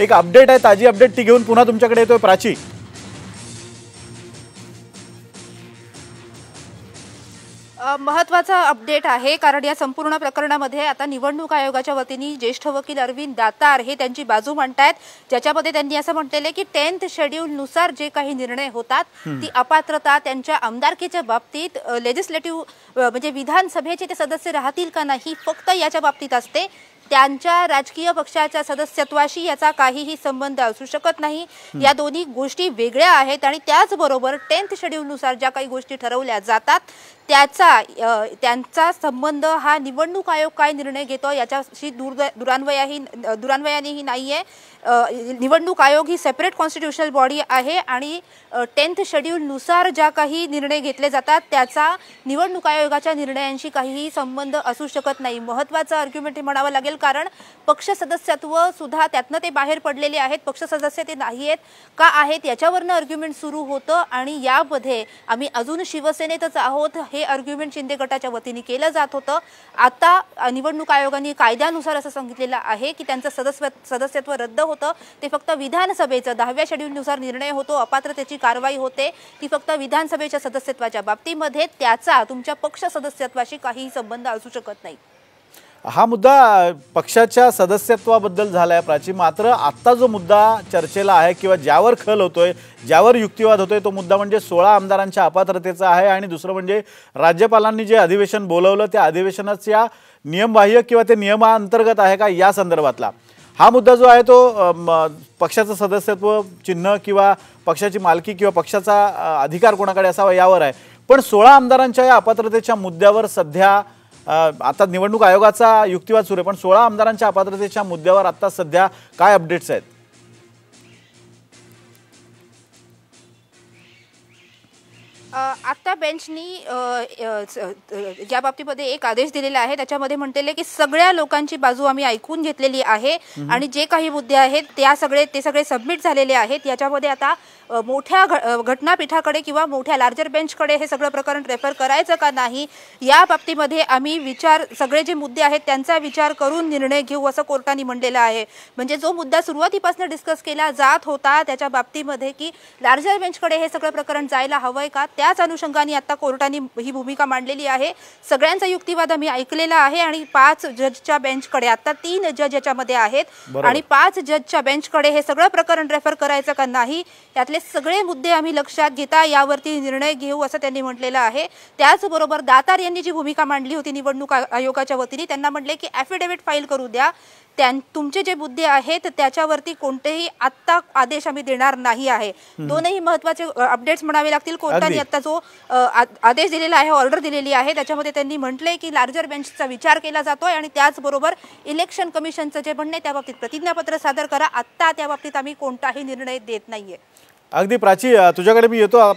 एक अपडेट आहे ताजी अपडेट ती घेऊन पुन्हा तुमच्याकडे येतोय प्राची महत्वाचा अपडेट आहे कारण या संपूर्ण प्रकरणामध्ये आता निवडणूक आयोगाच्या वतीने ज्येष्ठ वकील अरविंद दातार हे त्यांची बाजू मांडतायत ज्याच्यामध्ये त्यांनी असं म्हटलेलं की टेन्थ शेड्यूलनुसार जे काही निर्णय होतात ती अपात्रता त्यांच्या आमदारकीच्या बाबतीत लेजिस्लेटिव्ह म्हणजे विधानसभेचे ते सदस्य राहतील का नाही फक्त याच्या बाबतीत असते त्यांच्या राजकीय पक्षाच्या सदस्यत्वाशी याचा काहीही संबंध असू शकत नाही या दोन्ही गोष्टी वेगळ्या आहेत आणि त्याचबरोबर टेन्थ शेड्यूलनुसार ज्या काही गोष्टी ठरवल्या जातात त्याचा त्यांचा संबंध हा निवडणूक आयोग काय निर्णय घेतो याच्याशी दूर दुरान्वयाही दुरान्वयानेही नाही आहे निवडणूक आयोग ही सेपरेट कॉन्स्टिट्युशनल बॉडी आहे आणि टेन्थ शेड्यूलनुसार ज्या काही निर्णय घेतले जातात त्याचा निवडणूक आयोगाच्या निर्णयांशी काहीही संबंध असू शकत नाही महत्त्वाचं आर्ग्युमेंट हे म्हणावं लागेल कारण पक्ष सदस्यत्व सुद्धा त्यातनं ते बाहेर पडलेले आहेत पक्ष सदस्य ते नाही आहेत का आहेत याच्यावरनं आर्ग्युमेंट सुरू होतं आणि यामध्ये आम्ही अजून शिवसेनेतच आहोत हे आर्ग्युमेंट शिंदे गटाच्या वतीने केलं जात होतं आता निवडणूक आयोगाने कायद्यानुसार असं सांगितलेलं आहे की त्यांचं सदस्य सदस्यत्व रद्द होतं ते फक्त विधानसभेचं दहाव्या शेड्यूलनुसार निर्णय होतो अपात्रतेची कारवाई होते ती फक्त विधानसभेच्या सदस्यत्वाच्या बाबतीमध्ये त्याचा तुमच्या पक्ष सदस्यत्वाशी काहीही संबंध असू शकत नाही हा मुद्दा पक्षाच्या सदस्यत्वाबद्दल झाला आहे प्राची मात्र आत्ता जो मुद्दा चर्चेला आहे किंवा ज्यावर खल होतोय ज्यावर युक्तिवाद होतोय तो मुद्दा म्हणजे सोळा आमदारांच्या अपात्रतेचा आहे आणि दुसरं म्हणजे राज्यपालांनी जे अधिवेशन बोलवलं त्या अधिवेशनाच्या नियमबाह्य किंवा ते नियमाअंतर्गत आहे का या संदर्भातला हा मुद्दा जो आहे तो पक्षाचं सदस्यत्व चिन्ह किंवा पक्षाची मालकी किंवा पक्षाचा अधिकार कोणाकडे असावा यावर आहे पण सोळा आमदारांच्या या अपात्रतेच्या मुद्द्यावर सध्या आता निवडणूक आयोगाचा युक्तिवाद सुरू आहे पण सोळा आमदारांच्या अपात्रतेच्या मुद्द्यावर आता सध्या काय अपडेट्स आहेत आत्ता बेंचनी या बाबतीमध्ये एक आदेश दिलेला आहे त्याच्यामध्ये म्हटलेले की सगळ्या लोकांची बाजू आम्ही ऐकून घेतलेली आहे आणि जे काही मुद्दे आहेत त्या सगळे ते सगळे सबमिट झालेले आहेत याच्यामध्ये आता मोठ्या घटनापीठाकडे किंवा मोठ्या लार्जर बेंचकडे हे सगळं प्रकरण रेफर करायचं का नाही या बाबतीमध्ये आम्ही विचार सगळे जे मुद्दे आहेत त्यांचा विचार करून निर्णय घेऊ असं कोर्टाने म्हणलेलं आहे म्हणजे जो मुद्दा सुरुवातीपासून डिस्कस केला जात होता त्याच्या बाबतीमध्ये की लार्जर बेंचकडे हे सगळं प्रकरण जायला हवंय का त्याच अनुषंगाने आता कोर्टाने ही भूमिका मांडलेली आहे सगळ्यांचा युक्तिवाद आम्ही ऐकलेला आहे आणि पाच जजच्या बेंचकडे आता तीन जज याच्यामध्ये आहेत आणि पाच जजच्या बेंचकडे हे सगळं प्रकरण रेफर करायचं का नाही यातले सगळे मुद्दे आम्ही लक्षात घेता यावरती निर्णय घेऊ असं त्यांनी म्हटलेलं आहे त्याचबरोबर दातार यांनी जी भूमिका मांडली होती निवडणूक आयोगाच्या वतीने त्यांना म्हटले की ॲफिडेव्हिट फाईल करू द्या तुमचे जे मुद्दे आहेत त्याच्यावरती कोणतेही आत्ता आदेश आम्ही देणार नाही आहे दोनही महत्वाचे अपडेट्स म्हणावे लागतील कोर्टाने आता जो आदेश दिलेला आहे ऑर्डर दिलेली आहे त्याच्यामध्ये त्यांनी म्हटलंय की लार्जर बेंचचा विचार केला जातोय आणि त्याचबरोबर इलेक्शन कमिशनचं जे म्हणणे त्याबाबतीत प्रतिज्ञापत्र सादर करा आत्ता त्याबाबतीत आम्ही कोणताही निर्णय देत नाहीये अगदी प्राची तुझ्याकडे मी येतो